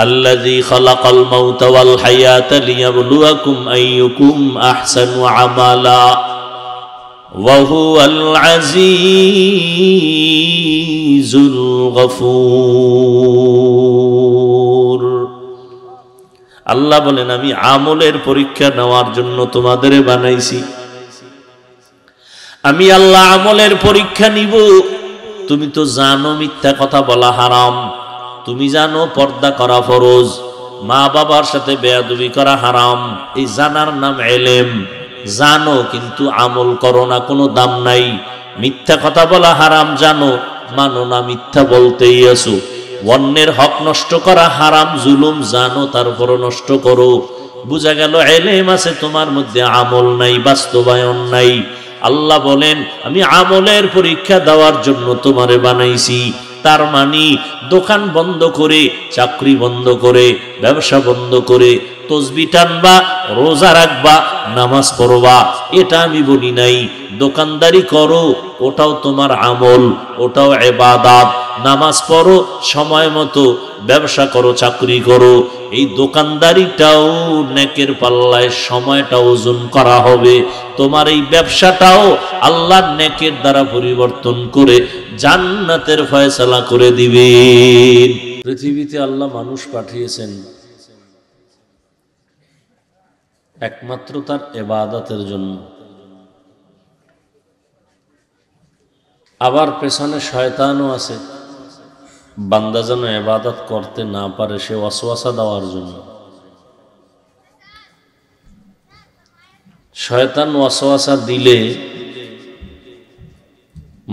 الذي خلق الموت والحياة ليبلوكم أيكم أحسن عملا وهو العزيز الغفور আল্লাহ বলেন আমি আমলের পরীক্ষা নেওয়ার জন্য তোমাদের বানাইছি আমি আল্লাহ আমলের পরীক্ষা নিব তুমি তো জানো মিথ্যা কথা বলা হারাম তুমি জানো পর্দা করা ফরজ মা বাবার সাথে বেয়াদুবি করা হারাম এই জানার নাম এলেম জানো কিন্তু আমল করো না কোনো দাম নাই মিথ্যা কথা বলা হারাম জানো মানো না মিথ্যা বলতেই আসো অন্যের হক নষ্ট করা হারাম জুলুম জানো তারপরও নষ্ট করো বুঝা গেল এলেম আছে তোমার মধ্যে আমল নাই বাস্তবায়ন নাই আল্লাহ বলেন আমি আমলের পরীক্ষা দেওয়ার জন্য তোমারে বানাইছি তার মানি দোকান বন্ধ করে চাকরি বন্ধ করে ব্যবসা বন্ধ করে তসবি টানবা রোজা রাখবা নামাজ পড়বা এটা আমি বলি নাই দোকানদারি করো ওটাও তোমার আমল ওটাও এবাদাত নামাজ পড়ো সময় মতো ব্যবসা করো চাকরি করো এই দোকানদারিটাও নেকের পাল্লায় সময়টা ওজন করা হবে তোমার এই ব্যবসাটাও আল্লাহ নেকের দ্বারা পরিবর্তন করে জান্নাতের ফয়সালা করে দিবে পৃথিবীতে আল্লাহ মানুষ পাঠিয়েছেন একমাত্র তার এবাদতের জন্য আবার পেছনে শয়তানও আছে বান্দা যেন এবাদত করতে না পারে সে অশোয়াশা দেওয়ার জন্য শয়তান ওয়াসোয়াসা দিলে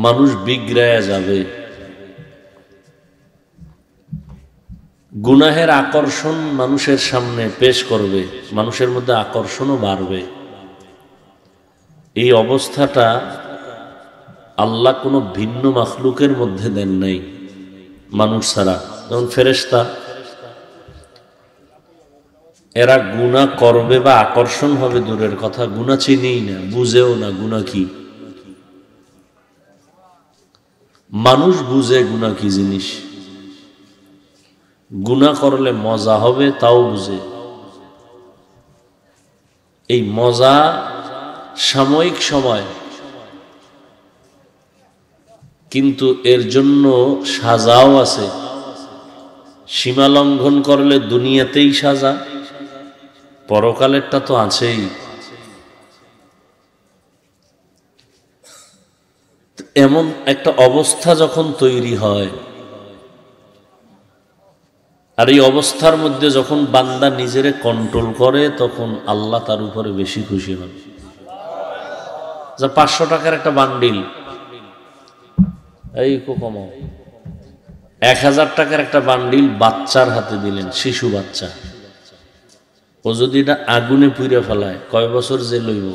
মানুষ বিগ্রায় যাবে গুনাহের আকর্ষণ মানুষের সামনে পেশ করবে মানুষের মধ্যে আকর্ষণও বাড়বে এই অবস্থাটা আল্লাহ কোনো ভিন্ন মাখলুকের মধ্যে দেন নাই মানুষ ছাড়া যেমন ফেরেস্তা এরা গুণা করবে বা আকর্ষণ হবে দূরের কথা গুণা চিনেই না বুঝেও না গুণা কি মানুষ বুঝে গুণা কি জিনিস গুণা করলে মজা হবে তাও বুঝে এই মজা সাময়িক সময় কিন্তু এর জন্য সাজাও আছে সীমা লঙ্ঘন করলে দুনিয়াতেই সাজা পরকালেরটা তো আছেই এমন একটা অবস্থা যখন তৈরি হয় আর এই অবস্থার মধ্যে যখন বান্দা নিজেরে কন্ট্রোল করে তখন আল্লাহ তার উপরে বেশি খুশি হন যা পাঁচশো টাকার একটা বান্ডিল এই কমো এক হাজার টাকার একটা বান্ডিল বাচ্চার হাতে দিলেন শিশু বাচ্চা ও যদি এটা আগুনে পুড়ে ফেলায় কয় বছর যে লইব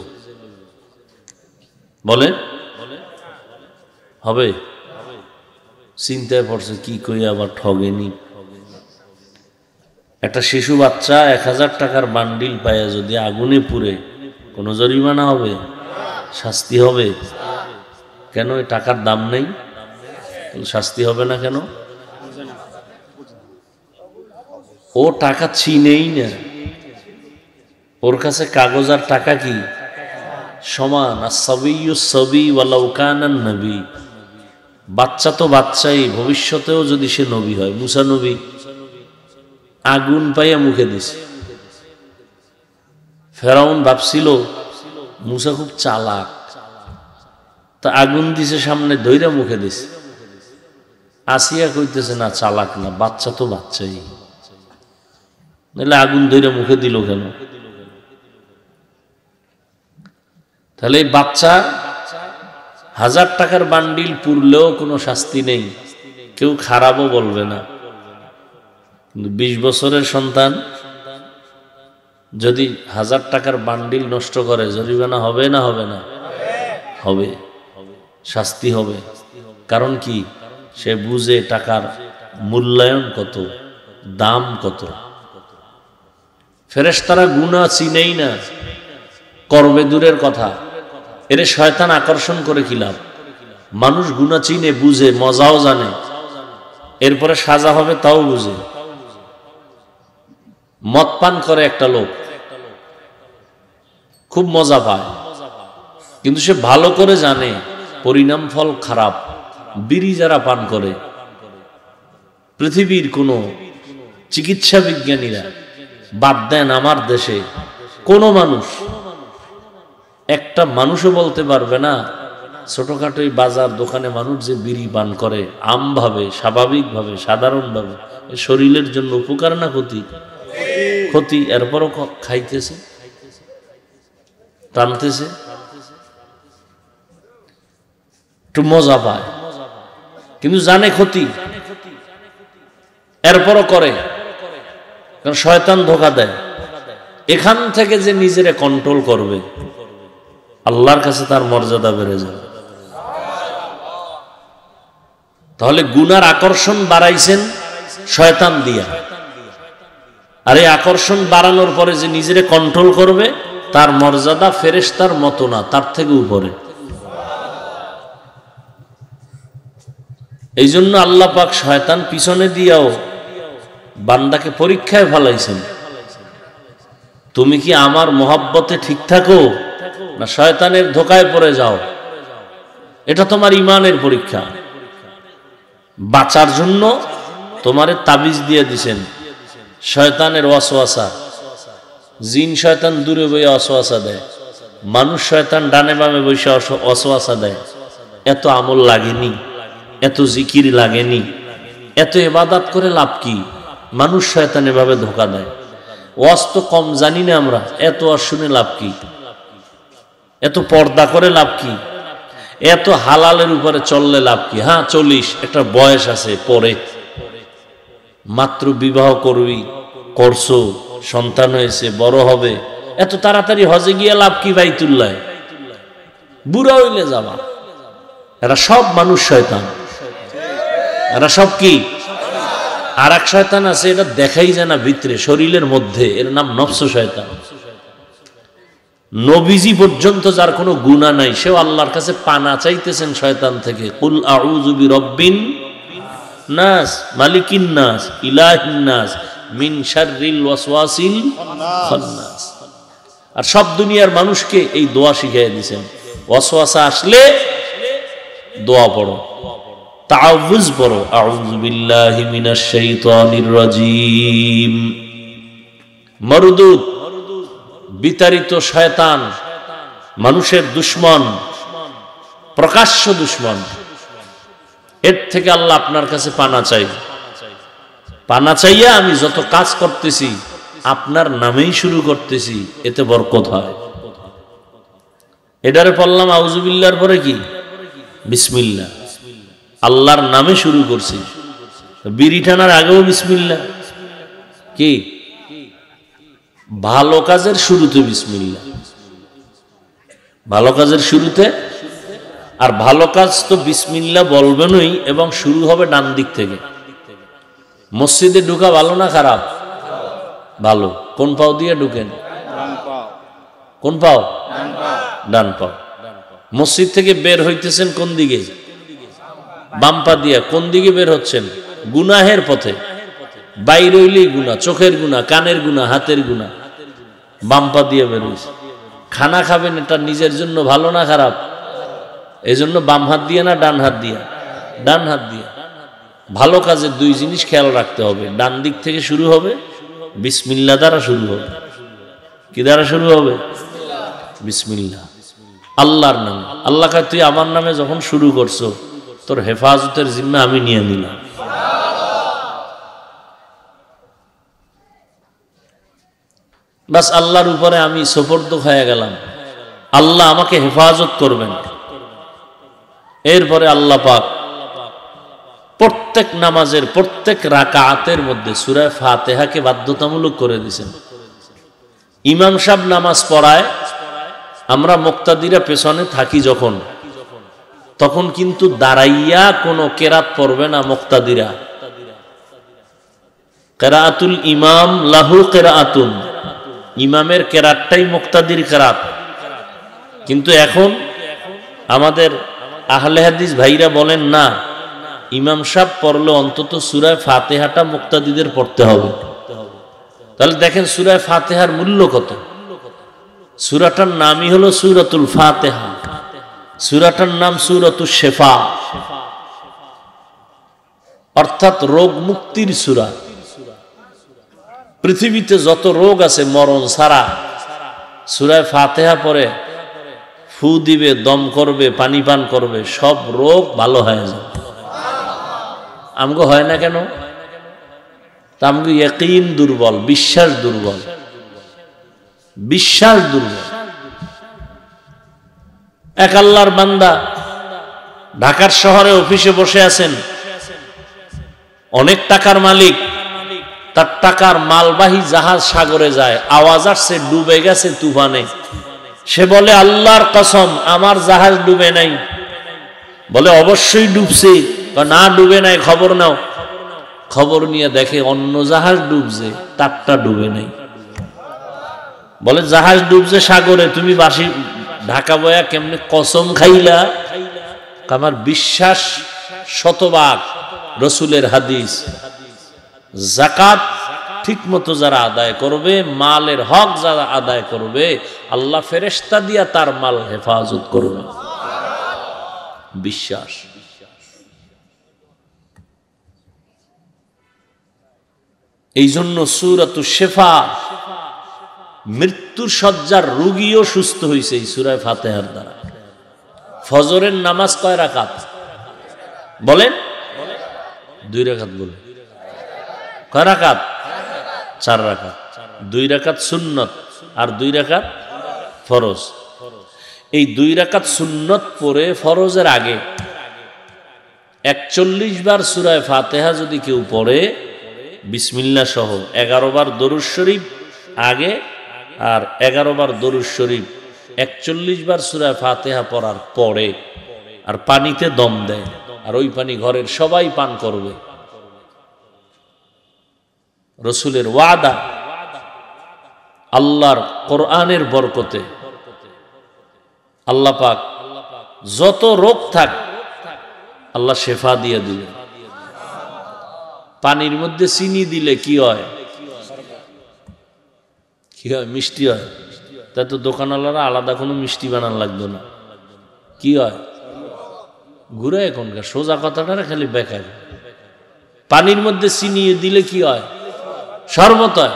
বলে হবে চিন্তায় পড়ছে কি কই আবার ঠগেনি একটা শিশু বাচ্চা এক হাজার টাকার বান্ডিল পায় যদি আগুনে পুড়ে কোনো জরিমানা হবে শাস্তি হবে কেন ওই টাকার দাম নেই শাস্তি হবে না কেন ও টাকা চিনেই না ওর কাছে কাগজ আর টাকা কি সমান নবী বাচ্চা তো বাচ্চাই ভবিষ্যতেও যদি সে নবী হয় মুসা নবী আগুন পাইয়া মুখে দিছে ফেরাউন ভাবছিল মুসা খুব চালাক তা আগুন দিছে সামনে ধৈরা মুখে দিছে আসিয়া কইতেছে না চালাক না বাচ্চা তো বাচ্চাই নাহলে আগুন ধরে মুখে দিল কেন তাহলে বাচ্চা হাজার টাকার বান্ডিল পুরলেও কোনো শাস্তি নেই কেউ খারাপও বলবে না কিন্তু বিশ বছরের সন্তান যদি হাজার টাকার বান্ডিল নষ্ট করে জরিমানা হবে না হবে না হবে শাস্তি হবে কারণ কি সে বুঝে টাকার মূল্যায়ন কত দাম কত ফেরেস তারা গুণা চিনেই না করবে দূরের কথা এর শয়তান আকর্ষণ করে কিলাম মানুষ গুণা চিনে বুঝে মজাও জানে এরপরে সাজা হবে তাও বুঝে মদ পান করে একটা লোক খুব মজা পায় কিন্তু সে ভালো করে জানে পরিণাম ফল খারাপ বিড়ি যারা পান করে পৃথিবীর কোনো চিকিৎসা বিজ্ঞানীরা বাদ দেন আমার দেশে কোনো মানুষ একটা মানুষও বলতে পারবে না ছোটখাটো বাজার দোকানে মানুষ যে বিড়ি পান করে আমভাবে স্বাভাবিকভাবে সাধারণভাবে শরীরের জন্য উপকার না ক্ষতি ক্ষতি এরপরও খাইতেছে টানতেছে একটু মজা পায় কিন্তু জানে ক্ষতি এরপরও করে কারণ শয়তান ধোকা দেয় এখান থেকে যে নিজেরা কন্ট্রোল করবে আল্লাহর কাছে তার মর্যাদা বেড়ে যাবে তাহলে গুনার আকর্ষণ বাড়াইছেন শয়তান দিয়া আর এই আকর্ষণ বাড়ানোর পরে যে নিজেরে কন্ট্রোল করবে তার মর্যাদা ফেরেস্তার মতো না তার থেকে উপরে এই জন্য আল্লাহ পাক শয়তান পিছনে দিয়াও বান্দাকে পরীক্ষায় ফালাইছেন তুমি কি আমার মহাব্বতে ঠিক থাকো না শয়তানের ধোকায় পড়ে যাও এটা তোমার ইমানের পরীক্ষা বাঁচার জন্য তোমারে তাবিজ দিয়ে দিছেন শয়তানের অসোয়াশা জিন শয়তান দূরে বই অসোয়াশা দেয় মানুষ শয়তান ডানে বামে বসে অসোয়াশা দেয় এত আমল লাগেনি এত জিকির লাগেনি এত এবাদাত করে লাভ কি মানুষ শয়তান এভাবে ধোকা দেয় ওয়াজ তো কম জানি না আমরা এত আর শুনে লাভ কি এত পর্দা করে লাভ কি এত হালালের উপরে চললে লাভ কি হ্যাঁ চলিস একটা বয়স আছে পরে মাত্র বিবাহ করবি করছো সন্তান হয়েছে বড় হবে এত তাড়াতাড়ি হজে গিয়ে লাভ কি বাইতুল্লায় বুড়া হইলে যাবা এরা সব মানুষ শয়তান এরা সব কি আর এক শয়তান আছে এটা দেখাই যায় না ভিতরে শরীরের মধ্যে এর নাম নফস শয়তান নবীজি পর্যন্ত যার কোনো গুণা নাই সেও আল্লাহর কাছে পানা চাইতেছেন শয়তান থেকে কুল আউজুবি রব্বিন নাস মালিকিন নাস ইলাহিন নাস মিন শাররিল ওয়াসওয়াসিল খন্নাস আর সব দুনিয়ার মানুষকে এই দোয়া শিখিয়ে দিয়েছেন ওয়াসওয়াসা আসলে দোয়া পড়ো তাওয়ুজ পড়ো আউযু বিল্লাহি মিনাশ শাইতানির রাজীম মরদুদ বিতাড়িত শয়তান মানুষের দুশ্মন প্রকাশ্য দুশ্মন এর থেকে আল্লাহ আপনার কাছে পানা চাই পানা চাইয়া আমি যত কাজ করতেছি আপনার নামেই শুরু করতেছি এতে বরকত হয় এটারে পড়লাম আউজুবিল্লার পরে কি বিসমিল্লা আল্লাহর নামে শুরু করছি বিড়ি টানার আগেও বিসমিল্লা কি ভালো কাজের শুরুতে বিসমিল্লা ভালো কাজের শুরুতে আর ভালো কাজ তো বিসমিল্লা বলবেনই এবং শুরু হবে ডান দিক থেকে মসজিদে ঢুকা ভালো না খারাপ ভালো কোন পাও দিয়ে ঢুকেন কোন পাও ডান পাও মসজিদ থেকে বের হইতেছেন কোন দিকে বাম্পা দিয়া কোন দিকে বের হচ্ছেন গুনাহের পথে বাইরইলি গুনা চোখের গুনা কানের গুনা হাতের গুনা বাম্পা দিয়ে বের খানা খাবেন এটা নিজের জন্য ভালো না খারাপ এই জন্য বাম হাত দিয়ে না ডান হাত দিয়ে ডান হাত দিয়ে ভালো কাজের দুই জিনিস খেয়াল রাখতে হবে ডান দিক থেকে শুরু হবে বিসমিল্লা দ্বারা শুরু হবে কি দ্বারা শুরু হবে বিসমিল্লা আল্লাহর নাম আল্লাহ তুই আমার নামে যখন শুরু করছো তোর হেফাজতের জিম্মা আমি নিয়ে নিলাম বাস আল্লাহর উপরে আমি সোপর্দ হয়ে গেলাম আল্লাহ আমাকে হেফাজত করবেন এরপরে আল্লাহ পাক প্রত্যেক নামাজের প্রত্যেক রাকাতের মধ্যে সুরায় ফাতেহাকে বাধ্যতামূলক করে দিছেন ইমাম সাহ নামাজ পড়ায় আমরা মোক্তাদিরা পেছনে থাকি যখন তখন কিন্তু দাঁড়াইয়া কোন কেরাত পড়বে না মোক্তাদিরা কেরাতুল ইমাম লাহু কেরাতুন ইমামের কেরাতটাই মুক্তাদির কেরাত কিন্তু এখন আমাদের আহলে হাদিস ভাইরা বলেন না ইমাম সাহ পড়লে অন্তত সুরায় ফাতেহাটা মুক্তাদিদের পড়তে হবে তাহলে দেখেন সুরায় ফাতেহার মূল্য কত সুরাটার নামই হলো সুরাতুল ফাতেহা সুরাটার নাম সুরত শেফা অর্থাৎ রোগ মুক্তির সুরা পৃথিবীতে যত রোগ আছে মরণ সারা সুরায় ফাতেহা পরে ফু দিবে দম করবে পানি পান করবে সব রোগ ভালো হয়ে যাবে আমগো হয় না কেন তা আমি একইন দুর্বল বিশ্বাস দুর্বল বিশ্বাস দুর্বল এক আল্লাহর বান্দা ঢাকার শহরে অফিসে বসে আছেন অনেক টাকার মালিক তার টাকার মালবাহী জাহাজ সাগরে যায় আওয়াজ আসছে ডুবে গেছে তুফানে সে বলে আল্লাহর কসম আমার জাহাজ ডুবে নাই বলে অবশ্যই ডুবছে না ডুবে নাই খবর নাও খবর নিয়ে দেখে অন্য জাহাজ ডুবছে তারটা ডুবে নাই বলে জাহাজ ডুবছে সাগরে তুমি বাসি ঢাকা বয়া কেমনি কসম খাইলা আমার বিশ্বাস শতবার রসুলের হাদিস জাকাত ঠিক মতো যারা আদায় করবে মালের হক যারা আদায় করবে আল্লাহ ফেরেস্তা দিয়া তার মাল হেফাজত করবে বিশ্বাস এই জন্য সুরাত শেফা মৃত্যুর সজ্জার রুগীও সুস্থ হয়েছে এই সুরায় ফাতেহার দ্বারা ফজরের নামাজ কয় রাকাত বলেন দুই রাকাত বলেন কয় রাকাত চার রাকাত দুই রাকাত সুন্নত আর দুই রাকাত ফরজ এই দুই রাকাত সুন্নত পরে ফরজের আগে একচল্লিশ বার সুরায় ফাতেহা যদি কেউ পড়ে বিসমিল্লা সহ এগারো বার দরুদ শরীফ আগে আর এগারো বার দরুদ শরীফ একচল্লিশ বার সুরা ফাতেহা পড়ার পরে আর পানিতে দম দেয় আর ওই পানি ঘরের সবাই পান করবে রসুলের ওয়াদা আল্লাহর কোরআনের বরকতে আল্লাহ পাক যত রোগ থাক আল্লাহ শেফা দিয়ে দিলেন পানির মধ্যে চিনি দিলে কি হয় কী হয় মিষ্টি হয় তা তো দোকানওয়ালারা আলাদা কোনো মিষ্টি বানান লাগতো না কি হয় ঘুরে এখনকার সোজা কথাটা খালি বেকার পানির মধ্যে চিনিয়ে দিলে কি হয় শরবত হয়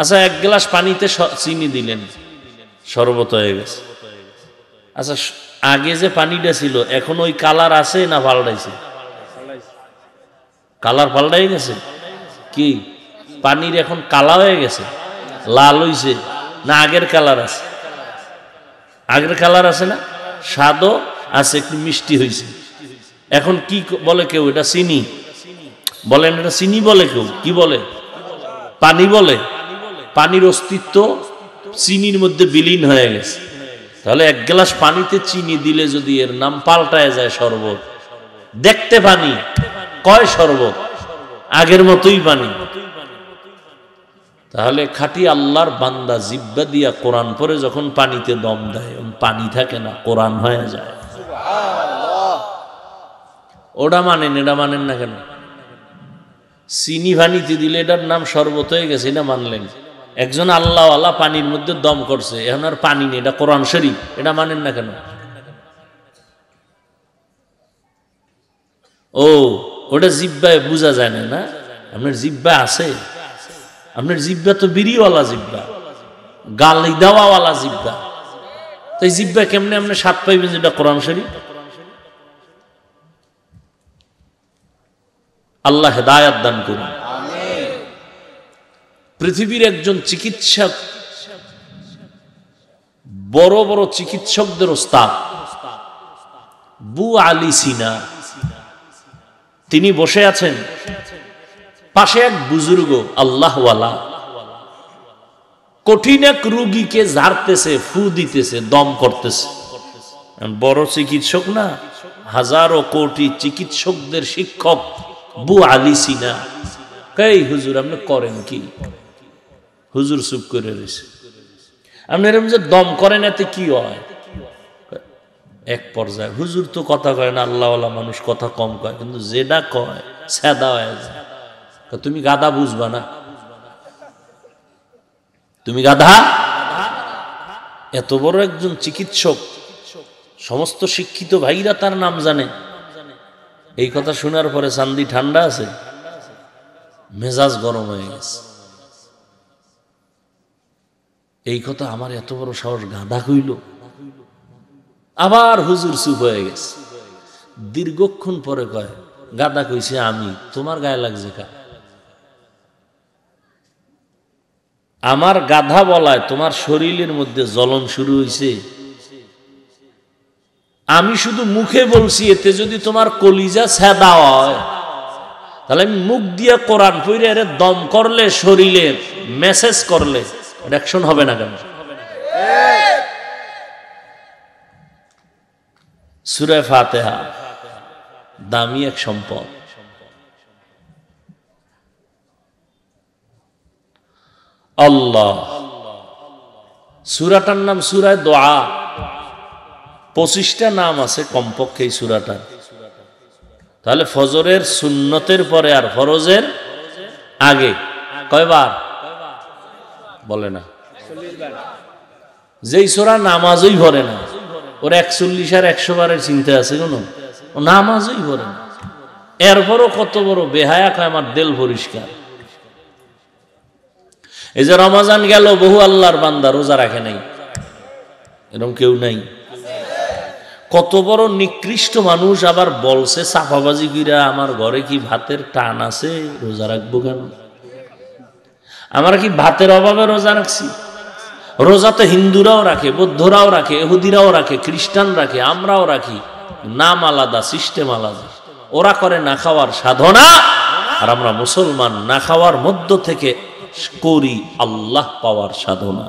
আচ্ছা এক গ্লাস পানিতে চিনি দিলেন শরবত হয়ে গেছে আচ্ছা আগে যে পানিটা ছিল এখন ওই কালার আছে না পাল্টাইছে কালার পাল্টাই গেছে কি পানির এখন কালা হয়ে গেছে লাল হইছে না আগের কালার আছে আগের কালার আছে না স্বাদও আছে একটু মিষ্টি হয়েছে এখন কি বলে কেউ এটা চিনি বলেন এটা চিনি বলে কেউ কি বলে পানি বলে পানির অস্তিত্ব চিনির মধ্যে বিলীন হয়ে গেছে তাহলে এক গ্লাস পানিতে চিনি দিলে যদি এর নাম পাল্টায় যায় শরবত দেখতে পানি কয় শরবত আগের মতোই পানি তাহলে খাটি আল্লাহর বান্দা জিব্বা দিয়া কোরআন পরে যখন পানিতে দম দেয় পানি থাকে না কোরআন হয়ে যায় ওটা মানেন এটা মানেন না কেন চিনি ভানিতে দিলে এটার নাম শরবত হয়ে গেছে এটা মানলেন একজন আল্লাহওয়ালা পানির মধ্যে দম করছে এখন আর পানি নেই এটা কোরআন শরীফ এটা মানেন না কেন ও ওটা জিব্বায় বোঝা যায় না না আপনার জিব্বা আছে আপনার জিব্বা তো বিড়িওয়ালা জিব্বা গালি দেওয়াওয়ালা জিব্বা তো এই জিব্বা কেমনে আপনি সাত পাইবেন যেটা কোরআন শরীফ আল্লাহ হেদায়াত দান করুন পৃথিবীর একজন চিকিৎসক বড় বড় চিকিৎসকদের ওস্তাদ বু আলী সিনা তিনি বসে আছেন পাশে এক বুজুর্গ আল্লাহওয়ালা কঠিন এক রুগীকে ঝাড়তেছে ফু দিতেছে দম করতেছে বড় চিকিৎসক না হাজারো কোটি চিকিৎসকদের শিক্ষক বু আলি সিনা এই হুজুর আপনি করেন কি হুজুর চুপ করে রয়েছে আপনি এরকম যে দম করেন এতে কি হয় এক পর্যায়ে হুজুর তো কথা কয় না আল্লাহওয়ালা মানুষ কথা কম কয় কিন্তু যেটা কয় সেদা হয়ে যায় তুমি গাধা বুঝবা না তুমি গাধা এত বড় একজন চিকিৎসক সমস্ত শিক্ষিত ভাইরা তার নাম জানে এই কথা শোনার পরে চান্দি ঠান্ডা আছে মেজাজ গরম হয়ে গেছে এই কথা আমার এত বড় সাহস গাঁদা হইল আবার হুজুর চুপ হয়ে গেছে দীর্ঘক্ষণ পরে কয় গাদা কইছে আমি তোমার গায়ে লাগছে কা আমার গাধা বলায় তোমার শরীরের মধ্যে জলন শুরু হয়েছে আমি শুধু মুখে বলছি এতে যদি তোমার কলিজা সেদা হয় তাহলে আমি মুখ দিয়ে কোরআন পড়ে আরে দম করলে শরীরে মেসেজ করলে অ্যাকশন হবে না কেন সুরে ফাতেহা দামি এক সম্পদ আল্লাহ সুরাটার নাম সুরায় দোয়া পঁচিশটা নাম আছে কমপক্ষে এই সুরাটার তাহলে ফজরের সুন্নতের পরে আর ফরজের আগে কয়বার বলে না যেই সোরা নামাজই ভরে না ওর একচল্লিশ আর একশো বারের চিন্তা আছে কোনো ও নামাজই ভরে না এরপরও কত বড় বেহায়া খায় আমার দেল পরিষ্কার এই যে রমাজান গেল বহু আল্লাহর বান্দা রোজা রাখে নাই এরকম কেউ নাই কত বড় নিকৃষ্ট মানুষ আবার বলছে চাপাবাজি গিরা আমার ঘরে কি ভাতের টান আছে রোজা রাখবো কেন আমার কি ভাতের অভাবে রোজা রাখছি রোজা তো হিন্দুরাও রাখে বৌদ্ধরাও রাখে এহুদিরাও রাখে খ্রিস্টান রাখে আমরাও রাখি নাম আলাদা সিস্টেম আলাদা ওরা করে না খাওয়ার সাধনা আর আমরা মুসলমান না খাওয়ার মধ্য থেকে করি আল্লাহ পাওয়ার সাধনা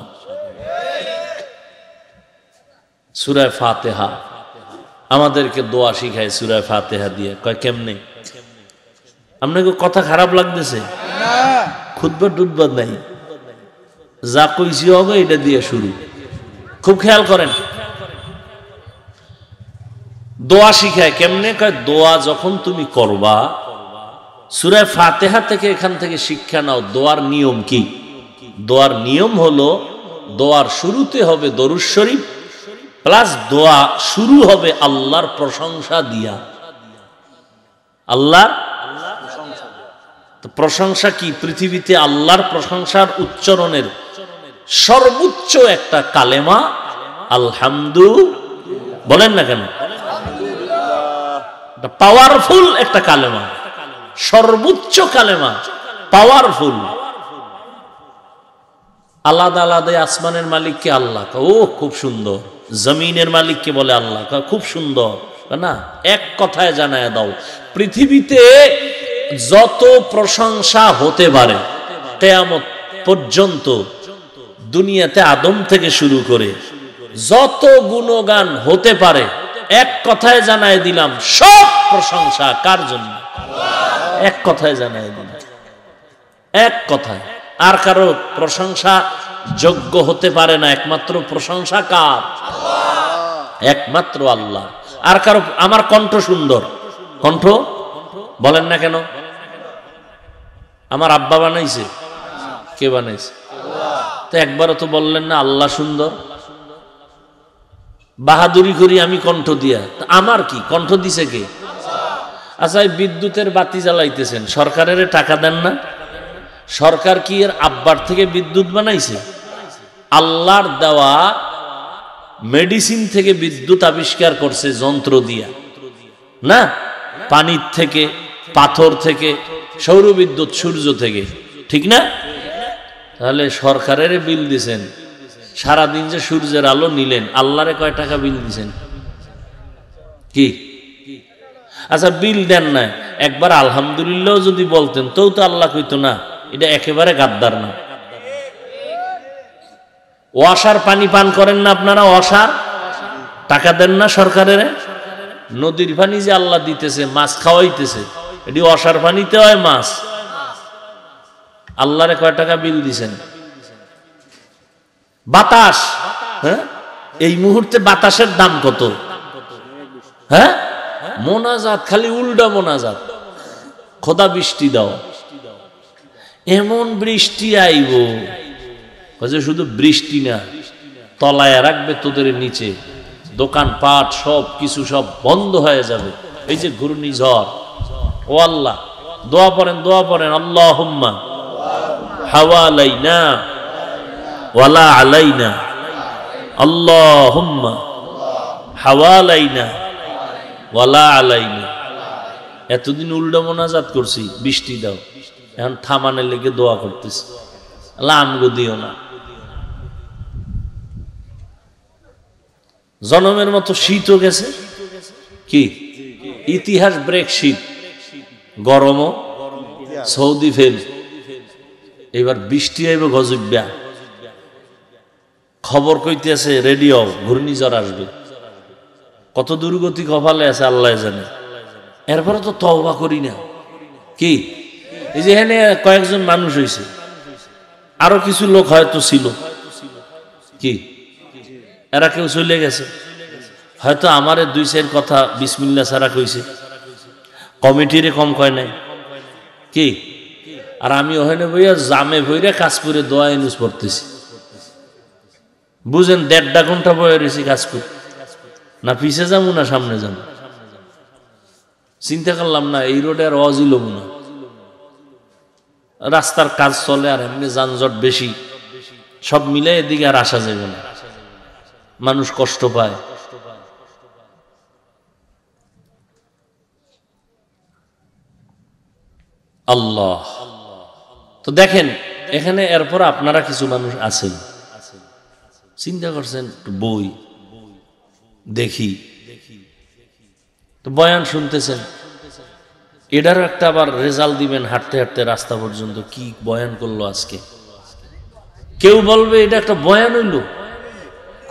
সুরায় ফাতেহা আমাদেরকে দোয়া শিখায় সুরায় ফাতেহা দিয়ে কয় কেমনে আপনাকে কথা খারাপ লাগতেছে খুদবা টুদবা নাই যা কইছি হবে এটা দিয়ে শুরু খুব খেয়াল করেন দোয়া শিখায় কেমনে কয় দোয়া যখন তুমি করবা সুরায় ফাতেহা থেকে এখান থেকে শিক্ষা নাও দোয়ার নিয়ম কি দোয়ার নিয়ম হলো দোয়ার শুরুতে হবে দরুদ শরীফ প্লাস দোয়া শুরু হবে আল্লাহর প্রশংসা দিয়া আল্লাহ প্রশংসা কি পৃথিবীতে আল্লাহর প্রশংসার উচ্চারণের সর্বোচ্চ একটা কালেমা আলহামদু বলেন না কেন পাওয়ারফুল একটা কালেমা সর্বোচ্চ কালেমা পাওয়ারফুল আলাদা আলাদা আসমানের মালিককে আল্লাহ ও খুব সুন্দর জমিনের মালিককে বলে আল্লাহ খুব সুন্দর না এক কথায় জানায় দাও পৃথিবীতে যত প্রশংসা হতে পারে কেয়ামত পর্যন্ত দুনিয়াতে আদম থেকে শুরু করে যত গুণগান হতে পারে এক কথায় জানায় দিলাম সব প্রশংসা কার জন্য এক কথায় জানাই দিন এক কথায় আর কারো প্রশংসা যোগ্য হতে পারে না একমাত্র প্রশংসা কার একমাত্র আল্লাহ আর কারো আমার কণ্ঠ সুন্দর কণ্ঠ বলেন না কেন আমার আব্বা বানাইছে কে বানাইছে তো একবারও তো বললেন না আল্লাহ সুন্দর বাহাদুরি করি আমি কণ্ঠ দিয়া আমার কি কণ্ঠ দিছে কে আচ্ছা বিদ্যুতের বাতি জ্বালাইতেছেন সরকারের টাকা দেন না সরকার কি এর আব্বার থেকে বিদ্যুৎ বানাইছে আল্লাহর দেওয়া মেডিসিন থেকে বিদ্যুৎ আবিষ্কার করছে যন্ত্র দিয়া না পানির থেকে পাথর থেকে সৌর বিদ্যুৎ সূর্য থেকে ঠিক না তাহলে সরকারের বিল দিছেন সারাদিন যে সূর্যের আলো নিলেন আল্লাহরে কয় টাকা বিল দিছেন কি আচ্ছা বিল দেন না একবার আলহামদুলিল্লাহ যদি বলতেন তো তো আল্লাহ কইত না এটা একেবারে গাদ্দার না ওয়াশার পানি পান করেন না আপনারা ওয়াশার টাকা দেন না সরকারের নদীর পানি যে আল্লাহ দিতেছে মাছ খাওয়াইতেছে এটি অসার পানিতে হয় মাছ আল্লাহরে কয় টাকা বিল দিছেন বাতাস হ্যাঁ এই মুহূর্তে বাতাসের দাম কত হ্যাঁ মোনাজাত খালি উল্টা মোনাজাত খোদা বৃষ্টি দাও এমন বৃষ্টি আইব যে শুধু বৃষ্টি না তলায় রাখবে তোদের নিচে দোকান পাট সব কিছু সব বন্ধ হয়ে যাবে এই যে ঘূর্ণিঝড় ও আল্লাহ দোয়া পড়েন দোয়া পড়েন আল্লাহ হুম্মা হাওয়া আলাই না ওয়ালা না আল্লাহ হুম্মা হাওয়া আলাই না ওয়ালা আলাইনি এতদিন উল্টো মোনাজাত করছি বৃষ্টি দাও এখন থামানের লেগে দোয়া করতেছি লামগো দিও না জনমের মতো শীতও গেছে কি ইতিহাস ব্রেক শীত গরমও সৌদি ফেল এবার বৃষ্টি আইব গজব্যা খবর কইতেছে রেডিও ঘূর্ণিঝড় আসবে কত দুর্গতি কপালে আছে আল্লাহ জানে এরপরে তো তওবা করি না কি এই যে কয়েকজন মানুষ হয়েছে আরো কিছু লোক হয়তো ছিল কি এরা কেউ চলে গেছে হয়তো আমারে দুই চার কথা বিসমিল্লা সারা কইছে কমিটিরে কম কয় নাই কি আর আমি ওখানে বইয়া জামে বইরে কাজ করে দোয়া ইনুস পড়তেছি বুঝেন দেড়টা ঘন্টা বয়ে রয়েছি কাজ করে না পিছে যাবো না সামনে যাবো চিন্তা করলাম না এই রোডে আর অজিলব না রাস্তার কাজ চলে আর এমনি যানজট বেশি সব মিলে এদিকে আর আসা যাবে না মানুষ কষ্ট পায় আল্লাহ তো দেখেন এখানে এরপর আপনারা কিছু মানুষ আছেন চিন্তা করছেন বই দেখি তো বয়ান শুনতেছেন এটারও একটা আবার রেজাল্ট দিবেন হাঁটতে হাঁটতে রাস্তা পর্যন্ত কি বয়ান করলো আজকে কেউ বলবে এটা একটা বয়ান হইল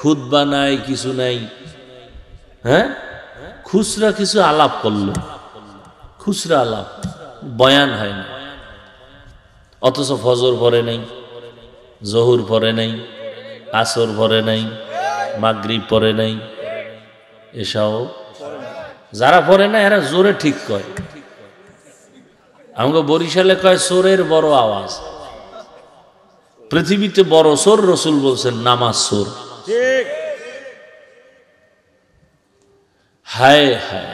খুদ বা নাই কিছু নাই হ্যাঁ খুচরা কিছু আলাপ করলো খুচরা আলাপ বয়ান হয় না অথচ ফজর ভরে নাই জহুর ভরে নাই আসর ভরে নাই মাগরিব পরে নাই এসাও যারা পড়ে না এরা জোরে ঠিক কয় আমাকে বরিশালে কয় সোরের বড় আওয়াজ পৃথিবীতে বড় সোর রসুল বলছেন নামাজ সোর হায় হায়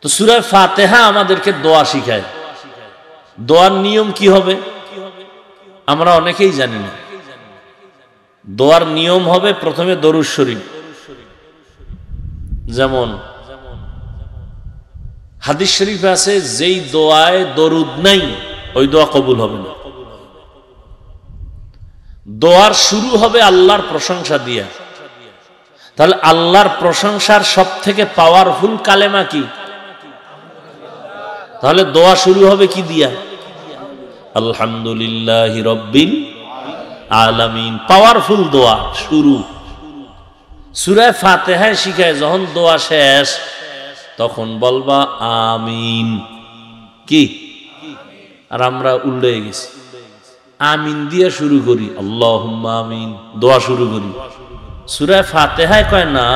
তো সুরায় ফাতেহা আমাদেরকে দোয়া শিখায় দোয়ার নিয়ম কি হবে আমরা অনেকেই জানি না দোয়ার নিয়ম হবে প্রথমে দরুজ শরীফ যেমন হাদিস শরীফ আছে যেই দোয়ায় দরুদ নাই ওই দোয়া কবুল হবে না দোয়ার শুরু হবে আল্লাহর প্রশংসা দিয়ে তাহলে আল্লাহর প্রশংসার সব থেকে পাওয়ারফুল কালেমা কি তাহলে দোয়া শুরু হবে কি দিয়া আলহামদুলিল্লাহ রব্বিল আলামিন পাওয়ারফুল দোয়া শুরু সুরায় ফাতেহায় শিখায় যখন দোয়া শেষ তখন বলবা আমিন কি আর আমরা উল্লে গেছি আমিন দিয়ে শুরু করি আল্লাহ আমিন দোয়া শুরু করি সুরায় ফাতেহায় কয় না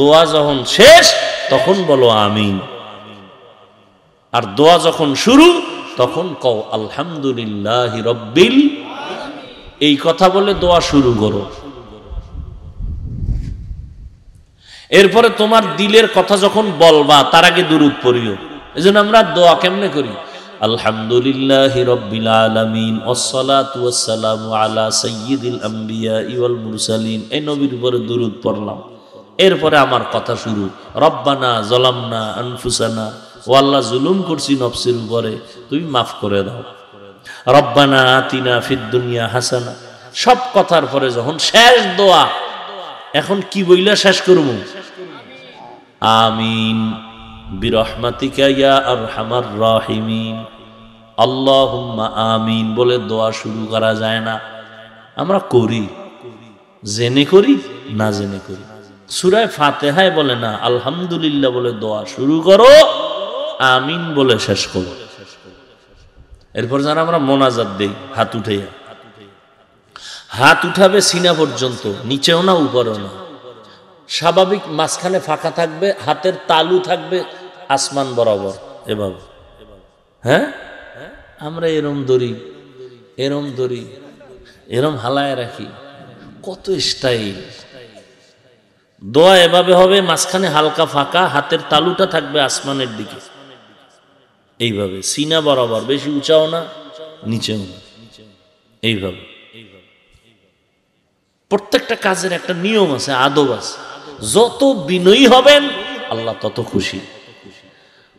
দোয়া যখন শেষ তখন বলো আমিন আর দোয়া যখন শুরু তখন কও আলহামদুলিল্লাহ রব্বিল এই কথা বলে দোয়া শুরু করো এরপরে তোমার দিলের কথা যখন বলবা তার আগে দুরুদ পড়িও এই জন্য আমরা দোয়া কেমনে করি আলহামদুলিল্লাহ রব্বিল আলামিন আসসালাতু ওয়াসসালামু আলা সাইয়্যিদিল আম্বিয়া ওয়াল মুরসালিন এই নবীর উপরে দুরুদ পড়লাম এরপরে আমার কথা শুরু রব্বানা জলামনা আনফুসানা ও আল্লাহ জুলুম করছি নফসির উপরে তুমি মাফ করে দাও রব্বানা আতিনা ফিদ হাসানা সব কথার পরে যখন শেষ দোয়া এখন কি বইলা শেষ করবো আমিন বিরহমাতিকা ইয়া আরহামার রাহিমিন আল্লাহুম্মা আমিন বলে দোয়া শুরু করা যায় না আমরা করি জেনে করি না জেনে করি সুরায় ফাতেহায় বলে না আলহামদুলিল্লাহ বলে দোয়া শুরু করো আমিন বলে শেষ করো এরপর যেন আমরা মোনাজাত দিই হাত উঠে হাত উঠাবে সিনা পর্যন্ত নিচেও না উপরেও না স্বাভাবিক মাঝখানে ফাঁকা থাকবে হাতের তালু থাকবে আসমান বরাবর এভাবে হ্যাঁ আমরা এরম দড়ি এরম দড়ি এরম হালায় রাখি কত স্টাইল দোয়া এভাবে হবে মাঝখানে হালকা ফাঁকা হাতের তালুটা থাকবে আসমানের দিকে এইভাবে সিনা বরাবর বেশি উঁচাও না নিচেও না এইভাবে প্রত্যেকটা কাজের একটা নিয়ম আছে আদব আছে যত বিনয়ী হবেন আল্লাহ তত খুশি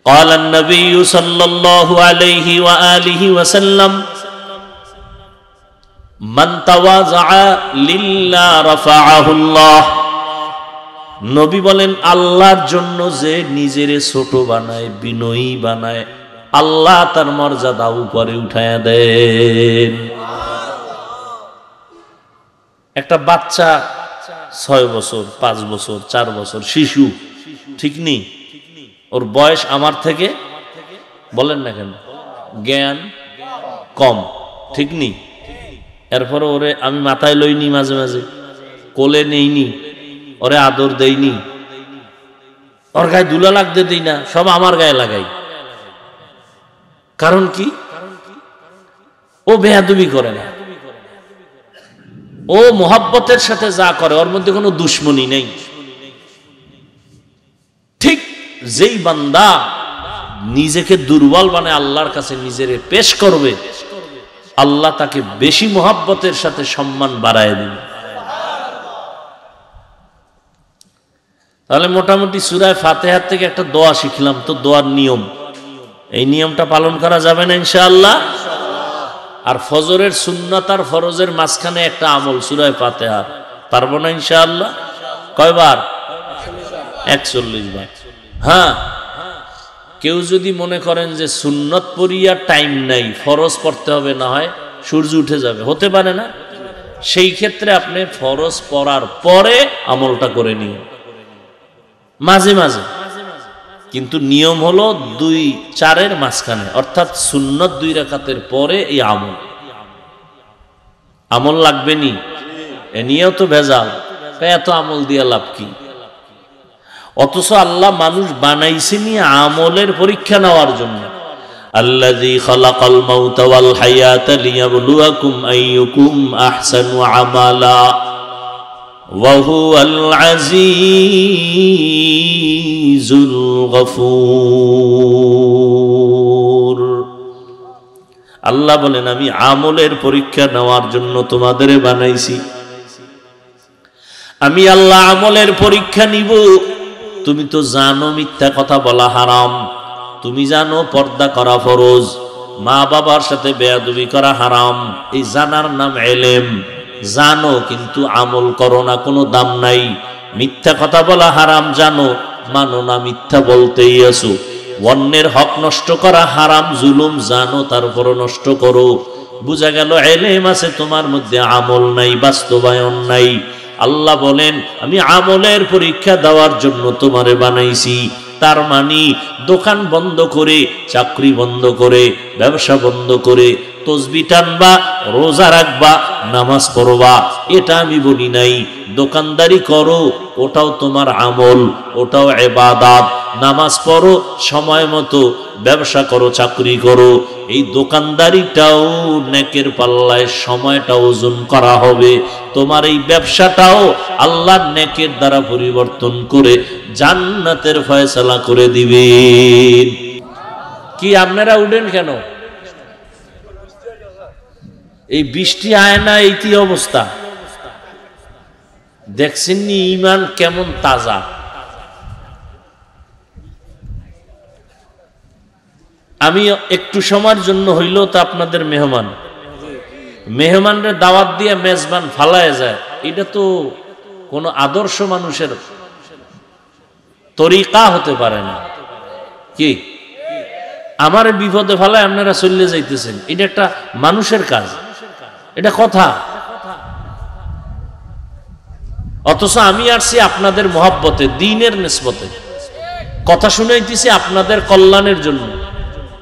قال النبي صلى الله عليه وسلم من تواضع لله رفعه الله নবী বলেন আল্লাহর জন্য যে নিজেরে ছোট বানায় বিনয়ী বানায় আল্লাহ তার মর্যাদা উপরে উঠায় দেন একটা বাচ্চা ছয় বছর পাঁচ বছর চার বছর শিশু ঠিক নেই ওর বয়স আমার থেকে বলেন না কেন জ্ঞান কম ঠিক নেই এরপরে ওরে আমি মাথায় লইনি মাঝে মাঝে কোলে নেইনি ওরে আদর দেইনি ওর গায়ে দুলা লাগতে দিই না সব আমার গায়ে লাগাই কারণ কি ও বেহাদুবি করে না ও মোহাব্বতের সাথে যা করে ওর মধ্যে কোনো দুশ্মনী নেই ঠিক যেই বান্দা নিজেকে দুর্বল মানে আল্লাহর কাছে নিজের পেশ করবে আল্লাহ তাকে বেশি মোহাব্বতের সাথে সম্মান বাড়ায় দেবে তাহলে মোটামুটি সুরায় ফাতেহার থেকে একটা দোয়া শিখলাম তো দোয়ার নিয়ম এই নিয়মটা পালন করা যাবে না ইনশাআল্লাহ আর ফজরের সুন্নাত আর ফরজের মাঝখানে একটা আমল সুরায় আর পারবো না ইনশাআল্লাহ কয়বার একচল্লিশ বার হ্যাঁ কেউ যদি মনে করেন যে সুন্নত পড়িয়া টাইম নাই ফরজ পড়তে হবে না হয় সূর্য উঠে যাবে হতে পারে না সেই ক্ষেত্রে আপনি ফরজ পড়ার পরে আমলটা করে নিন মাঝে মাঝে কিন্তু নিয়ম হলো দুই চারের মাঝখানে অর্থাৎ সুন্নত দুই রেখাতের পরে এই আমল আমল লাগবে নি এ নিয়েও তো ভেজাল এত আমল দিয়ে লাভ কি অথচ আল্লাহ মানুষ বানাইছে নিয়ে আমলের পরীক্ষা নেওয়ার জন্য আল্লাহ আমালা وهو العزيز الغفور আল্লাহ বলেন আমি আমলের পরীক্ষা নেওয়ার জন্য তোমাদের বানাইছি আমি আল্লাহ আমলের পরীক্ষা নিব তুমি তো জানো মিথ্যা কথা বলা হারাম তুমি জানো পর্দা করা ফরজ মা বাবার সাথে বেয়াদুবি করা হারাম এই জানার নাম এলেম জানো কিন্তু আমল করো না কোনো দাম নাই মিথ্যা কথা বলা হারাম জানো মানো না মিথ্যা বলতেই আসো অন্যের হক নষ্ট করা হারাম জুলুম জানো তারপরও নষ্ট করো বুঝা গেল এলেম আছে তোমার মধ্যে আমল নাই বাস্তবায়ন নাই আল্লাহ বলেন আমি আমলের পরীক্ষা দেওয়ার জন্য তোমারে বানাইছি তার মানে দোকান বন্ধ করে চাকরি বন্ধ করে ব্যবসা বন্ধ করে তসবি টানবা রোজা রাখবা নামাজ পড়বা এটা আমি বলি নাই দোকানদারি করো ওটাও তোমার আমল ওটাও এবাদাত নামাজ পড়ো সময় মতো ব্যবসা করো চাকরি করো এই দোকানদারিটাও নেকের পাল্লায় সময়টা ওজন করা হবে তোমার এই ব্যবসাটাও আল্লাহ নেকের দ্বারা পরিবর্তন করে জান্নাতের ফয়সলা করে দিবে কি আপনারা উঠেন কেন এই বৃষ্টি আয় না কি অবস্থা দেখছেননি ইমান কেমন তাজা আমি একটু সময়ের জন্য হইলো তো আপনাদের মেহমান মেহমানরে দাওয়াত দিয়ে মেজবান ফালায় যায় এটা তো কোনো আদর্শ মানুষের তরিকা হতে পারে না কি আমার বিপদে ফালায় আপনারা চললে যাইতেছেন এটা একটা মানুষের কাজ এটা কথা অথচ আমি আসছি আপনাদের মহাব্বতে দিনের নিসবতে কথা শুনাইতেছি আপনাদের কল্যাণের জন্য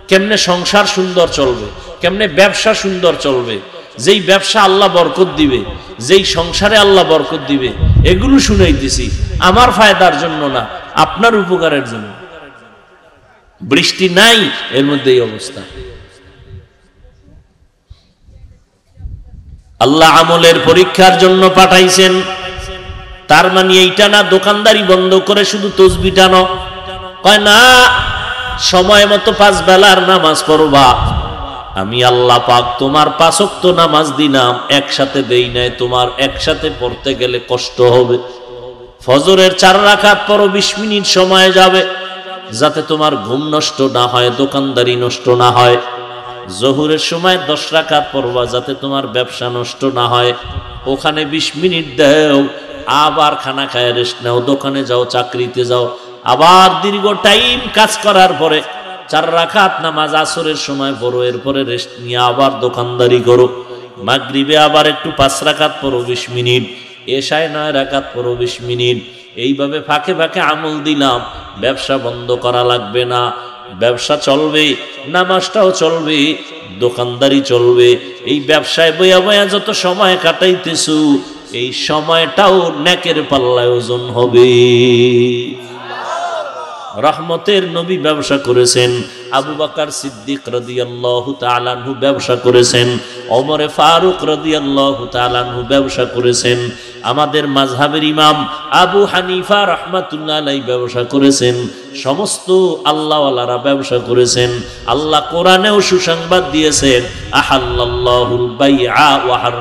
কেমনে সংসার সুন্দর চলবে কেমনে ব্যবসা সুন্দর চলবে যেই ব্যবসা আল্লাহ বরকত দিবে যেই সংসারে আল্লাহ বরকত দিবে এগুলো শুনাইতেছি আমার ফায়দার জন্য না আপনার উপকারের জন্য বৃষ্টি নাই এর মধ্যে এই অবস্থা আল্লাহ আমলের পরীক্ষার জন্য পাঠাইছেন তার মানে এইটা না দোকানদারি বন্ধ করে শুধু তসবি টানো কয় না সময় মতো পাঁচ বেলার নামাজ পড়বা আমি আল্লাহ পাক তোমার পাঁচক্ত নামাজ দিলাম একসাথে দেই নাই তোমার একসাথে পড়তে গেলে কষ্ট হবে ফজরের চার রাখার পরও বিশ মিনিট সময় যাবে যাতে তোমার ঘুম নষ্ট না হয় দোকানদারি নষ্ট না হয় জহুরের সময় দশ রাখাত পড়বা যাতে তোমার ব্যবসা নষ্ট না হয় ওখানে বিশ মিনিট দেও আবার খানা খায় রেস্ট নাও দোকানে যাও চাকরিতে যাও আবার দীর্ঘ টাইম কাজ করার পরে চার রাখাত নামাজ আসরের সময় পড়ো এরপরে রেস্ট নিয়ে আবার দোকানদারি করো মাগরিবে আবার একটু পাঁচ রাখাত পড়ো বিশ মিনিট এসায় নয় রাখাত পড়ো বিশ মিনিট এইভাবে ফাঁকে ফাঁকে আমল দিলাম ব্যবসা বন্ধ করা লাগবে না ব্যবসা চলবে নামাজটাও চলবে দোকানদারি চলবে এই ব্যবসায় বয়া বয়া যত সময় কাটাইতেছু এই সময়টাও ন্যাকের পাল্লায় ওজন হবে রহমতের নবী ব্যবসা করেছেন আবু বাকার সিদ্দিক রদিয়াল্লাহু তালানহু ব্যবসা করেছেন অমরে ফারুক রদিয়াল্লাহু তালানহু ব্যবসা করেছেন আমাদের মাঝহাবের ইমাম আবু হানিফা রহমাতুল্লাহ আলাই ব্যবসা করেছেন সমস্ত আল্লাহওয়ালারা ব্যবসা করেছেন আল্লাহ কোরআনেও সুসংবাদ দিয়েছেন আহাল্লাহুল বাইআ ওয়াহার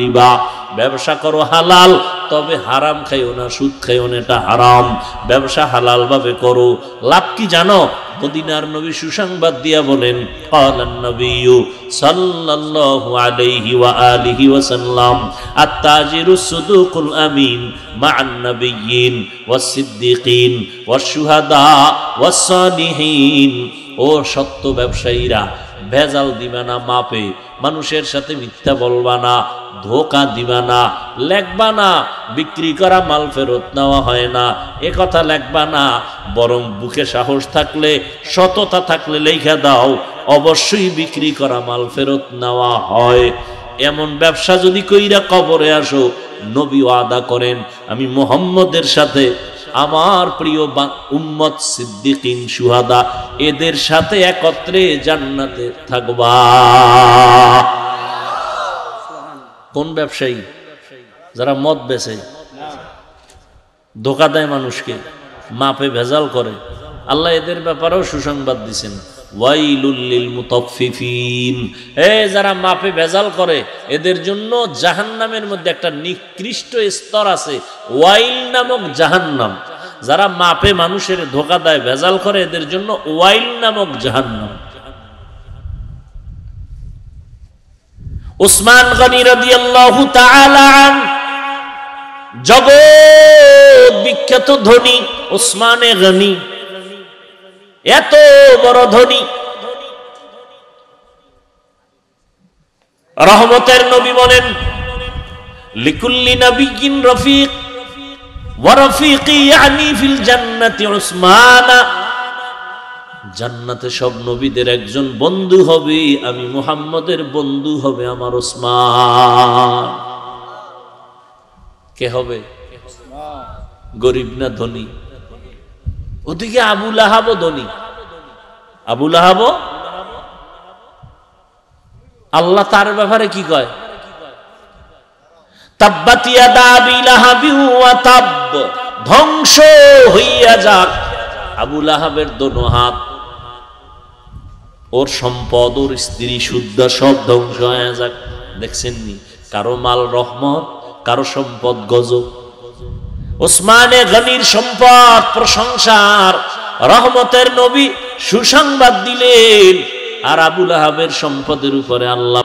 রিবা ব্যবসা করো হালাল তবে হারাম খাইও না সুদ খাইও না এটা হারাম ব্যবসা হালালভাবে করো লাভ কি জানো মদিনার নবী সুসংবাদ দিয়া বলেন কালান নবিয়ু সাল্লাল্লাহু আলাইহি ওয়া আলিহি ওয়া সাল্লাম আত-তাজিরু সুদুকুল আমিন মা'আন নবিয়্যিন ওয়াস সিদ্দিকিন ওয়াস শুহাদা ওয়াস সালিহিন ও সত্য ব্যবসায়ীরা ভেজাল দিবে না মাপে মানুষের সাথে মিথ্যা বলবা না ধোকা দিবা না লেখবা না বিক্রি করা মাল ফেরত নেওয়া হয় না এ কথা লেখবা না বরং বুকে সাহস থাকলে সততা থাকলে লেখা দাও অবশ্যই বিক্রি করা মাল ফেরত নেওয়া হয় এমন ব্যবসা যদি কইরা কবরে আসো নবী ওয়াদা করেন আমি মোহাম্মদের সাথে আমার প্রিয় উম্মত সিদ্দিকিন সুহাদা এদের সাথে একত্রে জান্নাতে থাকবা কোন ব্যবসায়ী যারা মদ বেচে ধোকা দেয় মানুষকে মাপে ভেজাল করে আল্লাহ এদের ব্যাপারেও সুসংবাদ দিছেন ওয়াইলুল্লিল মুতফিফিন এ যারা মাপে ভেজাল করে এদের জন্য জাহান্নামের মধ্যে একটা নিকৃষ্ট স্তর আছে ওয়াইল নামক জাহান্নাম যারা মাপে মানুষের ধোকা দেয় ভেজাল করে এদের জন্য ওয়াইল নামক জাহান্নাম উসমান গনি রাদিয়াল্লাহু জগৎ বিখ্যাত ধনী উসমানে গনি এত বড় ধনী রহমতের নবী বলেন লিকুল্লি নবীন রফিক ওয়া ইয়ানি ফিল জান্নাতি উসমানা জান্নাতে সব নবীদের একজন বন্ধু হবে আমি মুহাম্মদের বন্ধু হবে আমার ওসমান কে হবে গরিব না ধনী ওদিকে আবুল আহাব ধনী আবুল আহাব আল্লাহ তার ব্যাপারে কি কয় ধ্বংস হইয়া যাক আবুল আহাবের দোনো হাত ওর সম্পদ ওর স্ত্রী শুদ্ধা সব ধ্বংস হয়ে যাক দেখছেননি কারো মাল রহমত কারো সম্পদ গজব ওসমানে গনির সম্পদ প্রশংসার রহমতের নবী সুসংবাদ দিলেন আর আবুল আহাবের সম্পদের উপরে আল্লাহ